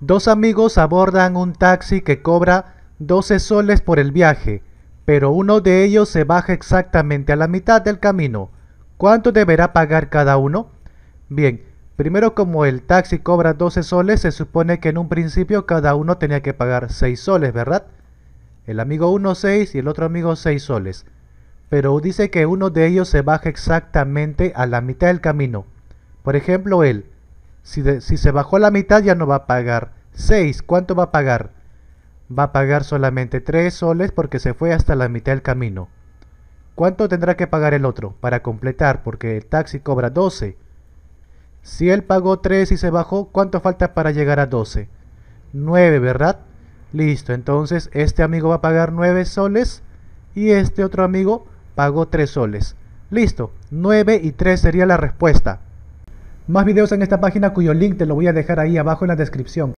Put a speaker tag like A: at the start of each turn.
A: Dos amigos abordan un taxi que cobra 12 soles por el viaje, pero uno de ellos se baja exactamente a la mitad del camino. ¿Cuánto deberá pagar cada uno? Bien, primero como el taxi cobra 12 soles, se supone que en un principio cada uno tenía que pagar 6 soles, ¿verdad? El amigo 1 6 y el otro amigo 6 soles. Pero dice que uno de ellos se baja exactamente a la mitad del camino. Por ejemplo, él si, se bajó a la mitad ya no va a pagar 6. ¿Cuánto va a pagar? Va a pagar solamente 3 soles porque se fue hasta la mitad del camino. ¿Cuánto tendrá que pagar el otro para completar? Porque el taxi cobra 12. Si él pagó 3 y se bajó, ¿cuánto falta para llegar a 12? 9, ¿verdad? Listo, entonces este amigo va a pagar 9 soles y este otro amigo pagó 3 soles. Listo, 9 y 3 sería la respuesta. Más videos en esta página cuyo link te lo voy a dejar ahí abajo en la descripción.